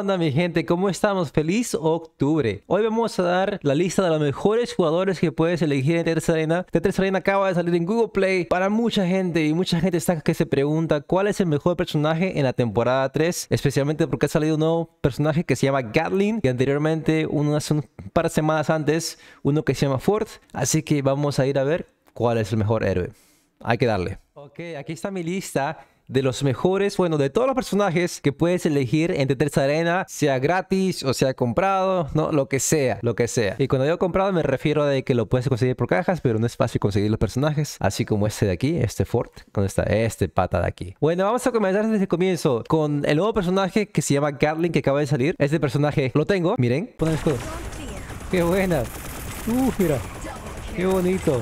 onda mi gente? ¿Cómo estamos? ¡Feliz octubre! Hoy vamos a dar la lista de los mejores jugadores que puedes elegir en Tetris Arena. Tetris Arena acaba de salir en Google Play para mucha gente y mucha gente está que se pregunta cuál es el mejor personaje en la temporada 3, especialmente porque ha salido un nuevo personaje que se llama Gatlin y anteriormente, unas un par de semanas antes, uno que se llama Ford. Así que vamos a ir a ver cuál es el mejor héroe. Hay que darle. Ok, aquí está mi lista de los mejores, bueno, de todos los personajes que puedes elegir entre terza Arena, sea gratis o sea comprado, ¿no? Lo que sea, lo que sea. Y cuando digo comprado me refiero a que lo puedes conseguir por cajas, pero no es fácil conseguir los personajes, así como este de aquí, este fort, con esta, este pata de aquí. Bueno, vamos a comenzar desde el comienzo con el nuevo personaje que se llama Garling, que acaba de salir. Este personaje lo tengo, miren, pon el escudo. ¡Qué buena! ¡Uh, mira! ¡Qué bonito!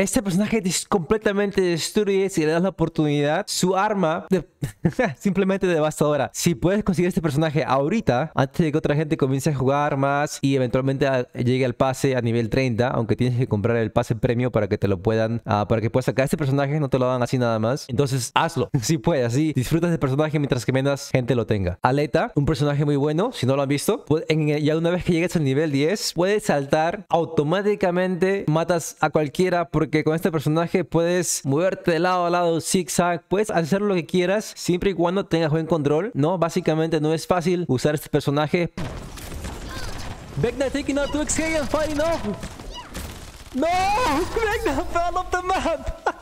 Este personaje es completamente destruye si le das la oportunidad. Su arma simplemente devastadora. Si puedes conseguir este personaje ahorita, antes de que otra gente comience a jugar más y eventualmente llegue al pase a nivel 30, aunque tienes que comprar el pase premio para que te lo puedan, ah, para que puedas sacar este personaje, no te lo dan así nada más. Entonces, hazlo. si puedes, así disfrutas del personaje mientras que menos gente lo tenga. Aleta, un personaje muy bueno, si no lo han visto, ya una vez que llegues al nivel 10, puedes saltar automáticamente, matas a cualquiera porque que con este personaje puedes moverte de lado a lado, zigzag, puedes hacer lo que quieras siempre y cuando tengas buen control, ¿no? Básicamente no es fácil usar este personaje.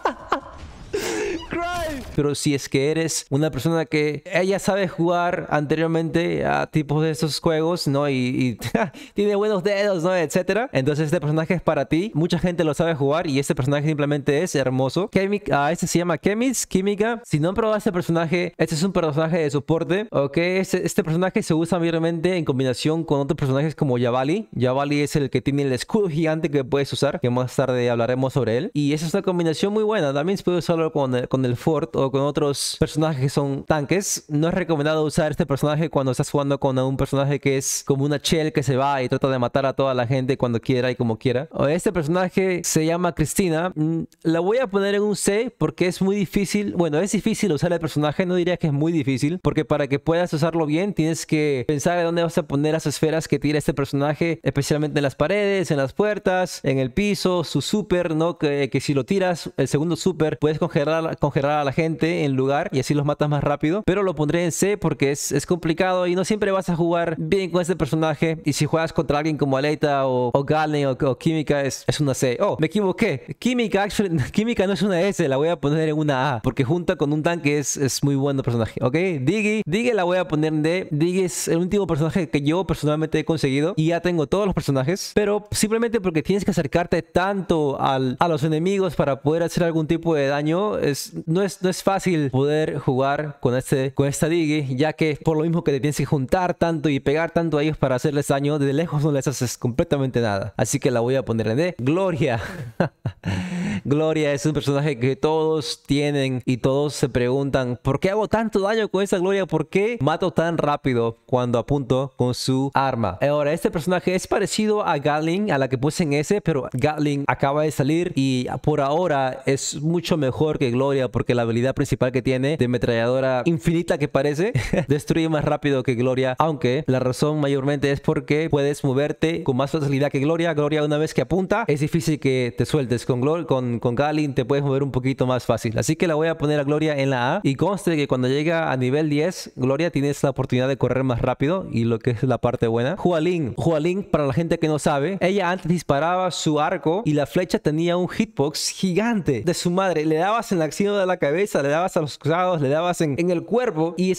Pero si es que eres una persona que ella sabe jugar anteriormente a tipos de estos juegos, ¿no? Y, tiene buenos dedos, ¿no? Etcétera. Entonces este personaje es para ti. Mucha gente lo sabe jugar y este personaje simplemente es hermoso. ah, este se llama Kemis, Química. Si no han este personaje, este es un personaje de soporte, ¿ok? Este, este, personaje se usa mayormente en combinación con otros personajes como Yavali. Yavali es el que tiene el escudo gigante que puedes usar, que más tarde hablaremos sobre él. Y esa es una combinación muy buena. También se puede usarlo con el el fort o con otros personajes que son tanques, no es recomendado usar este personaje cuando estás jugando con un personaje que es como una shell que se va y trata de matar a toda la gente cuando quiera y como quiera. Este personaje se llama Cristina. Mm, la voy a poner en un C porque es muy difícil. Bueno, es difícil usar el personaje, no diría que es muy difícil, porque para que puedas usarlo bien tienes que pensar en dónde vas a poner las esferas que tira este personaje, especialmente en las paredes, en las puertas, en el piso, su super, ¿no? Que, si lo tiras, el segundo super, puedes congelar, congelar cerrar a la gente en lugar y así los matas más rápido. Pero lo pondré en C porque es, complicado y no siempre vas a jugar bien con este personaje. Y si juegas contra alguien como Aleita o, o Galen o, Química, es, una C. Oh, me equivoqué. Química, actually, Química no es una S, la voy a poner en una A porque junta con un tanque es, es muy bueno personaje, ¿ok? Diggy, Diggy la voy a poner en D. Diggy es el último personaje que yo personalmente he conseguido y ya tengo todos los personajes, pero simplemente porque tienes que acercarte tanto a los enemigos para poder hacer algún tipo de daño, es, no es, fácil poder jugar con, este, con esta Digi, ya que por lo mismo que te tienes que juntar tanto y pegar tanto a ellos para hacerles daño, de lejos no les haces completamente nada. Así que la voy a poner en D. Gloria. Gloria es un personaje que todos tienen y todos se preguntan, ¿por qué hago tanto daño con esa Gloria? ¿Por qué mato tan rápido cuando apunto con su arma? Ahora, este personaje es parecido a Gatling, a la que puse en ese, pero Gatling acaba de salir y por ahora es mucho mejor que Gloria porque la habilidad principal que tiene de metralladora infinita que parece, destruye más rápido que Gloria, aunque la razón mayormente es porque puedes moverte con más facilidad que Gloria. Gloria una vez que apunta, es difícil que te sueltes con, Gloria, con con, Galin te puedes mover un poquito más fácil. Así que la voy a poner a Gloria en la A. Y conste que cuando llega a nivel 10, Gloria tienes la oportunidad de correr más rápido y lo que es la parte buena. Jualín. Jualín, para la gente que no sabe, ella antes disparaba su arco y la flecha tenía un hitbox gigante de su madre. Le dabas en la acción de la cabeza, le dabas a los cruzados le dabas en, el cuerpo y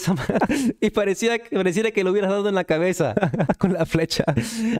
y parecía, pareciera que lo hubieras dado en la cabeza con la flecha.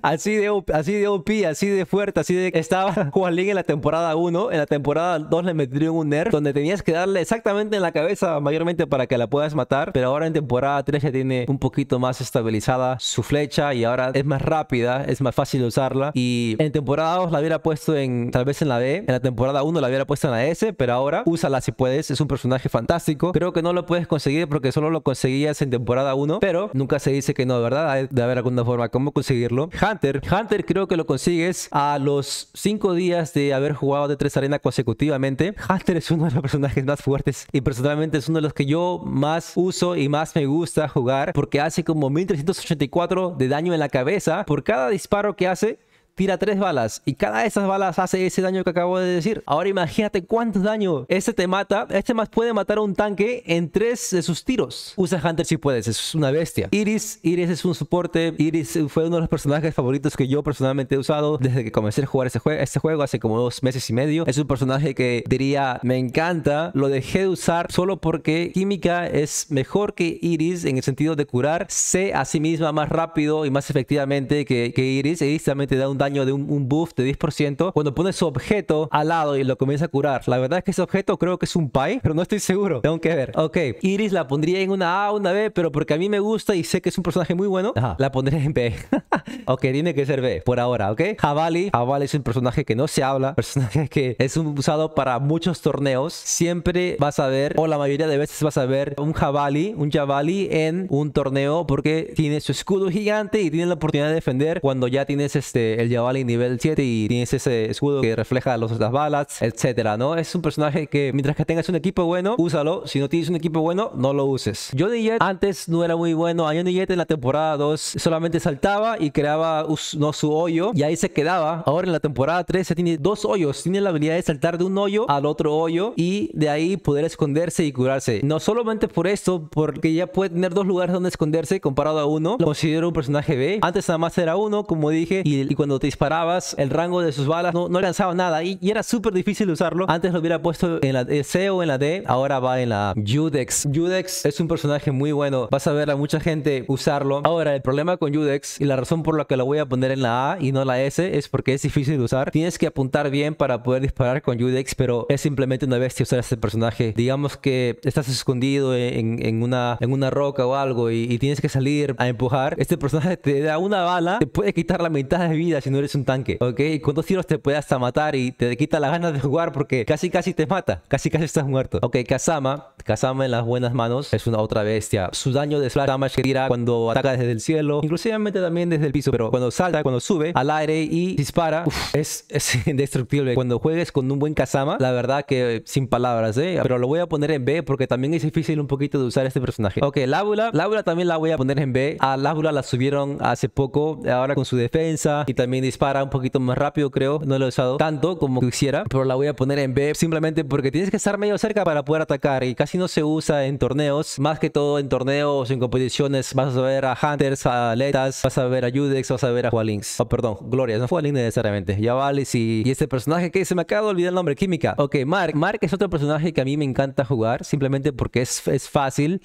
Así de, así de OP, así de fuerte, así de... Estaba Jualín en la temporada 1, en la temporada 2 le metieron un nerf donde tenías que darle exactamente en la cabeza mayormente para que la puedas matar, pero ahora en temporada 3 ya tiene un poquito más estabilizada su flecha y ahora es más rápida, es más fácil de usarla y en temporada 2 la hubiera puesto en tal vez en la B, en la temporada 1 la hubiera puesto en la S, pero ahora úsala si puedes, es un personaje fantástico. Creo que no lo puedes conseguir porque solo lo conseguías en temporada 1, pero nunca se dice que no, ¿verdad? de haber alguna forma cómo conseguirlo. Hunter, Hunter creo que lo consigues a los 5 días de haber jugado de 3 arena consecutivamente, Hunter es uno de los personajes más fuertes y personalmente es uno de los que yo más uso y más me gusta jugar porque hace como 1384 de daño en la cabeza por cada disparo que hace tira tres balas y cada de esas balas hace ese daño que acabo de decir. Ahora imagínate cuánto daño este te mata. Este más puede matar a un tanque en tres de sus tiros. Usa Hunter si puedes, es una bestia. Iris, Iris es un soporte. Iris fue uno de los personajes favoritos que yo personalmente he usado desde que comencé a jugar este, este, juego hace como dos meses y medio. Es un personaje que diría me encanta, lo dejé de usar solo porque Química es mejor que Iris en el sentido de curar. Sé a sí misma más rápido y más efectivamente que, Iris. Iris también te da un daño de un, buff de 10% cuando pone su objeto al lado y lo comienza a curar. La verdad es que ese objeto creo que es un pie pero no estoy seguro. Tengo que ver. Ok, Iris la pondría en una A, una B, pero porque a mí me gusta y sé que es un personaje muy bueno, la pondré en B. ok, tiene que ser B por ahora, ¿ok? Jabali Jabali es un personaje que no se habla, personaje que es un, usado para muchos torneos. Siempre vas a ver, o la mayoría de veces vas a ver, un Jabali un Jabali en un torneo porque tiene su escudo gigante y tiene la oportunidad de defender cuando ya tienes este, el vale nivel 7 y tienes ese escudo que refleja los, las balas, etcétera, ¿no? Es un personaje que mientras que tengas un equipo bueno, úsalo. Si no tienes un equipo bueno, no lo uses. Johnny Jet antes no era muy bueno. A Johnny Jet en la temporada 2 solamente saltaba y creaba no, su hoyo y ahí se quedaba. Ahora en la temporada 3 se tiene dos hoyos. Tiene la habilidad de saltar de un hoyo al otro hoyo y de ahí poder esconderse y curarse. No solamente por esto, porque ya puede tener dos lugares donde esconderse comparado a uno. Lo considero un personaje B. Antes nada más era uno, como dije, y cuando te disparabas, el rango de sus balas no, no alcanzaba nada y, era súper difícil usarlo. Antes lo hubiera puesto en la eh, C o en la D, ahora va en la Judex. Judex es un personaje muy bueno, vas a ver a mucha gente usarlo. Ahora, el problema con Judex y la razón por la que lo voy a poner en la A y no la S es porque es difícil de usar. Tienes que apuntar bien para poder disparar con Judex, pero es simplemente una bestia usar este personaje. Digamos que estás escondido en, una, en una roca o algo y, y, tienes que salir a empujar. Este personaje te da una bala, te puede quitar la mitad de vida no eres un tanque, ¿ok? Y con dos tiros te puede hasta matar y te quita la ganas de jugar porque casi casi te mata, casi casi estás muerto. Ok, Kazama, Kazama en las buenas manos es una otra bestia. Su daño de flash damage que tira cuando ataca desde el cielo, inclusive también desde el piso, pero cuando salta, cuando sube al aire y dispara, es, es indestructible. Cuando juegues con un buen Kazama, la verdad que sin palabras, ¿eh? Pero lo voy a poner en B porque también es difícil un poquito de usar este personaje. Ok, Lábula, Lábula también la voy a poner en B. A Lábula la subieron hace poco, ahora con su defensa y también dispara un poquito más rápido, creo. No lo he usado tanto como quisiera, pero la voy a poner en B simplemente porque tienes que estar medio cerca para poder atacar y casi no se usa en torneos. Más que todo en torneos, en competiciones, vas a ver a Hunters, a Letas, vas a ver a Judex, vas a ver a Hualinx. Oh, perdón, Gloria, no Hualinx necesariamente. Ya vale, y, y este personaje que se me acaba de olvidar el nombre, Química. Ok, Mark. Mark es otro personaje que a mí me encanta jugar simplemente porque es, es fácil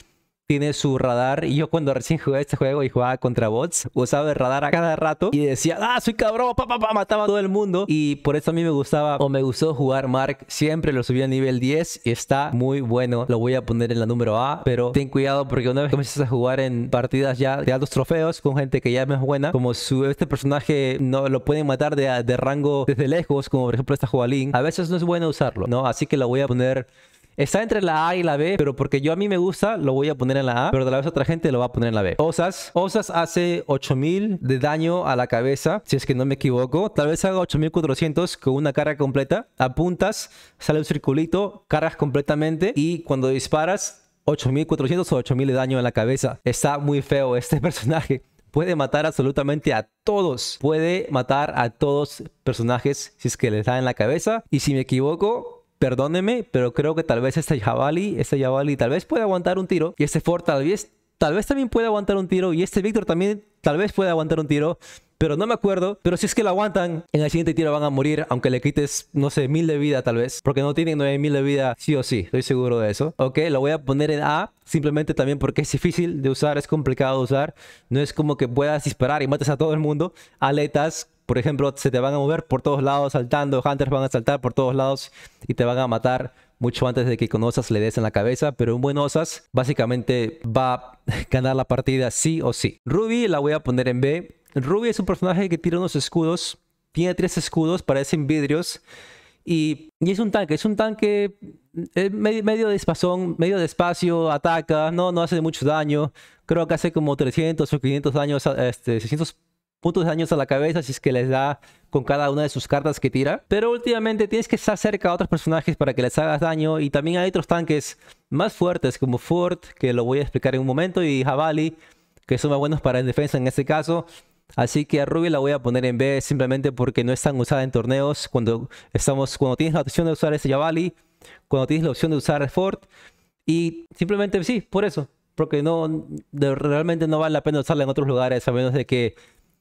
tiene su radar. Y yo cuando recién jugué este juego y jugaba contra bots, usaba el radar a cada rato y decía, ah, soy cabrón, pa, mataba a todo el mundo. Y por eso a mí me gustaba o me gustó jugar Mark. Siempre lo subí a nivel 10 y está muy bueno. Lo voy a poner en la número A, pero ten cuidado porque una vez que empiezas a jugar en partidas ya de altos trofeos con gente que ya es más buena, como sube este personaje no lo pueden matar de, rango desde lejos, como por ejemplo esta jugalín a veces no es bueno usarlo, ¿no? Así que lo voy a poner Está entre la A y la B, pero porque yo a mí me gusta, lo voy a poner en la A, pero de la vez otra gente lo va a poner en la B. Osas. Osas hace 8000 de daño a la cabeza, si es que no me equivoco. Tal vez haga 8400 con una carga completa. Apuntas, sale un circulito, cargas completamente y cuando disparas... 8400 o 8000 de daño en la cabeza. Está muy feo este personaje puede matar absolutamente a todos. Puede matar a todos personajes si es que le da en la cabeza. Y si me equivoco, perdóneme, pero creo que tal vez este Jabali este Jabali, tal vez puede aguantar un tiro. Y este Ford tal vez, tal vez también puede aguantar un tiro. Y este Víctor también tal vez puede aguantar un tiro. Pero no me acuerdo. Pero si es que lo aguantan, en el siguiente tiro van a morir. Aunque le quites, no sé, mil de vida tal vez. Porque no tienen 9000 de vida sí o sí. Estoy seguro de eso. Ok, lo voy a poner en A. Simplemente también porque es difícil de usar. Es complicado de usar. No es como que puedas disparar y mates a todo el mundo. Aletas por ejemplo, se te van a mover por todos lados saltando, hunters van a saltar por todos lados y te van a matar mucho antes de que con Osas le des en la cabeza, pero un buen Osas básicamente va a ganar la partida sí o sí. Ruby la voy a poner en B. Ruby es un personaje que tira unos escudos, tiene tres escudos, parecen vidrios. Y, es un tanque, es un tanque medio, de despazón, medio despacio, ataca, no, no hace mucho daño. Creo que hace como 300 o 500 daños, este, 600 puntos de daños a la cabeza si es que les da con cada una de sus cartas que tira. Pero últimamente tienes que estar cerca a otros personajes para que les hagas daño. Y también hay otros tanques más fuertes como Ford, que lo voy a explicar en un momento, y Javali, que son más buenos para en defensa en este caso. Así que a Ruby la voy a poner en B simplemente porque no es tan usada en torneos. Cuando, estamos, cuando tienes la opción de usar ese Javali, cuando tienes la opción de usar Ford. Y simplemente sí, por eso. Porque no, realmente no vale la pena usarla en otros lugares a menos de que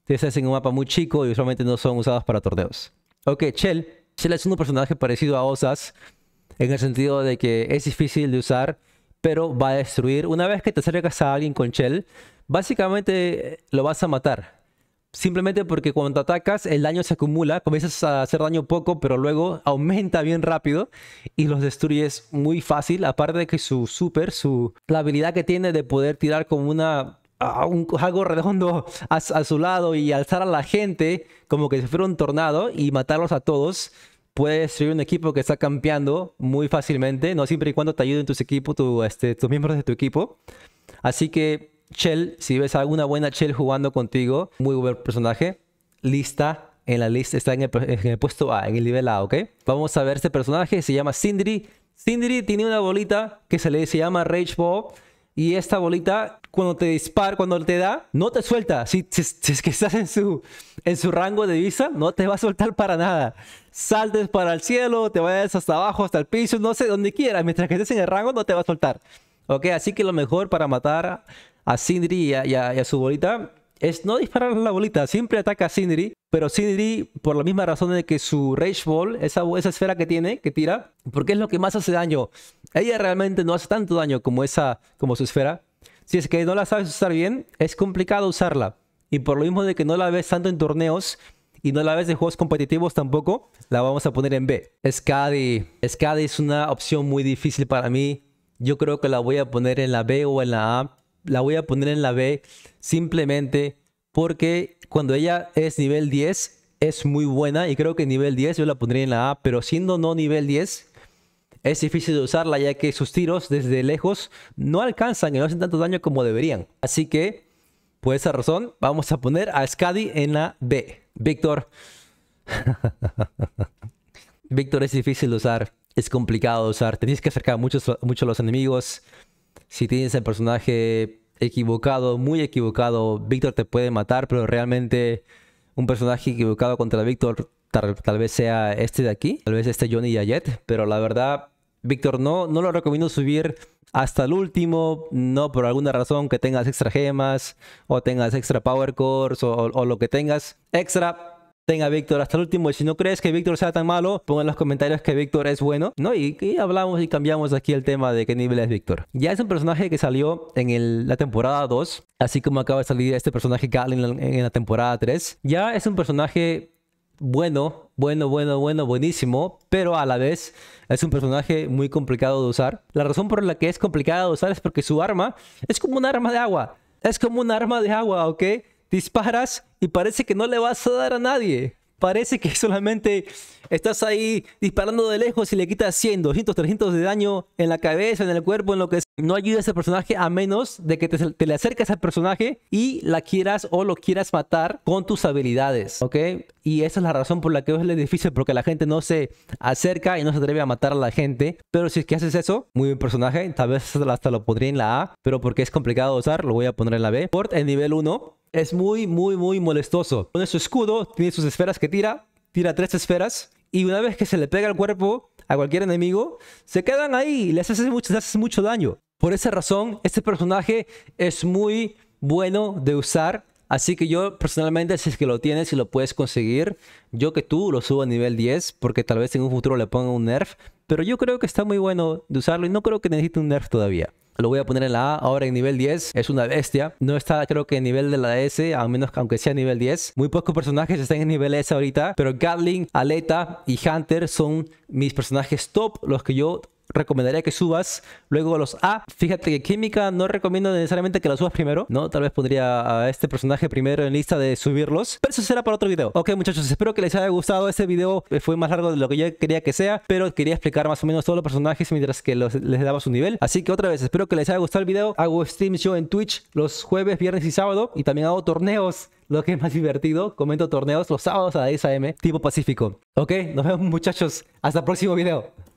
es en un mapa muy chico y usualmente no son usados para torneos. Ok, Chell. Chell es un personaje parecido a Osas en el sentido de que es difícil de usar, pero va a destruir. Una vez que te acercas a alguien con Chell, básicamente eh, lo vas a matar. Simplemente porque cuando atacas el daño se acumula, comienzas a hacer daño poco, pero luego aumenta bien rápido y los destruyes muy fácil. Aparte de que su super, su, la habilidad que tiene de poder tirar como una un, algo redondo a, su lado y alzar a la gente como que si fuera un tornado y matarlos a todos, puede destruir un equipo que está campeando muy fácilmente, no siempre y cuando te ayuden tus equipos, este, tus miembros de tu equipo. Así que Chell, si ves alguna buena Chell jugando contigo, muy buen personaje, lista en la lista, está en el, puesto A, en el nivel A, ¿ok? Vamos a ver este personaje, se llama Sindri. Sindri tiene una bolita que se le se llama Rage Ball y esta bolita cuando te dispara, cuando te da, no te suelta. Si, es que estás en su, en su rango de vista, no te va a soltar para nada. Saltes para el cielo, te vayas hasta abajo, hasta el piso, no sé, donde quieras. Mientras que estés en el rango, no te va a soltar. Ok, así que lo mejor para matar a Sindri y a su bolita es no disparar la bolita. Siempre ataca a Sindri, pero Sindri, por la misma razón de que su Rage Ball, esa, esa esfera que tiene, que tira, porque es lo que más hace daño. Ella realmente no hace tanto daño como, esa, como su esfera. Si es que no la sabes usar bien, es complicado usarla. Y por lo mismo de que no la ves tanto en torneos, y no la ves de juegos competitivos tampoco, la vamos a poner en B. Skadi. Skadi es una opción muy difícil para mí. Yo creo que la voy a poner en la B o en la A la voy a poner en la B simplemente porque cuando ella es nivel 10 es muy buena y creo que nivel 10 yo la pondría en la A, pero siendo no nivel 10 es difícil de usarla ya que sus tiros desde lejos no alcanzan y no hacen tanto daño como deberían. Así que por esa razón vamos a poner a Skadi en la B. Víctor. Víctor es difícil de usar, es complicado de usar, tenéis que acercar mucho, muchos a los enemigos si tienes el personaje equivocado, muy equivocado, Víctor te puede matar, pero realmente un personaje equivocado contra Víctor tal, vez sea este de aquí, tal vez este Johnny Yayet, pero la verdad, Víctor no, no lo recomiendo subir hasta el último, no por alguna razón que tengas extra gemas o tengas extra power cores o lo que tengas extra, tenga Víctor hasta el último. Y si no crees que Víctor sea tan malo, pon en los comentarios que Víctor es bueno, ¿no? Y, hablamos y cambiamos aquí el tema de qué nivel es Víctor. Ya es un personaje que salió en la temporada 2, así como acaba de salir este personaje Galen en la, temporada 3. Ya es un personaje bueno, bueno, bueno, bueno, buenísimo, pero a la vez es un personaje muy complicado de usar. La razón por la que es complicado de usar es porque su arma es como un arma de agua. Es como un arma de agua, ¿ok? disparas y parece que no le vas a dar a nadie. Parece que solamente estás ahí disparando de lejos y le quitas 100, 200, 300 de daño en la cabeza, en el cuerpo, en lo que sea No ayuda ese personaje a menos de que te, le acerques al personaje y la quieras o lo quieras matar con tus habilidades, ¿ok? Y esa es la razón por la que es difícil, porque la gente no se acerca y no se atreve a matar a la gente. Pero si es que haces eso, muy buen personaje, tal vez hasta lo pondría en la A, pero porque es complicado de usar, lo voy a poner en la B. Port en nivel 1, es muy, muy, muy molestoso. Con su escudo, tiene sus esferas que tira, tira tres esferas. Y una vez que se le pega el cuerpo a cualquier enemigo, se quedan ahí y les hace mucho, les hace mucho daño. Por esa razón, este personaje es muy bueno de usar Así que yo personalmente, si es que lo tienes y lo puedes conseguir, yo que tú lo subo a nivel 10, porque tal vez en un futuro le ponga un nerf, pero yo creo que está muy bueno de usarlo y no creo que necesite un nerf todavía. Lo voy a poner en la A, ahora en nivel 10, es una bestia. No está creo que en nivel de la S, a menos aunque sea nivel 10. Muy pocos personajes están en nivel S ahorita, pero Gatling, Aleta y Hunter son mis personajes top, los que yo recomendaría que subas luego los A. Fíjate que química no recomiendo necesariamente que la subas primero, ¿no? Tal vez pondría a este personaje primero en lista de subirlos, pero eso será para otro video. Ok muchachos, espero que les haya gustado este video, eh, fue más largo de lo que yo quería que sea, pero quería explicar más o menos todos los personajes mientras que les daba su nivel. Así que otra vez, espero que les haya gustado el video, hago streams Show en Twitch los jueves, viernes y sábado y también hago torneos lo que es más divertido, comento torneos los sábados a 10 am, tipo pacífico. Ok, nos vemos muchachos, hasta el próximo video.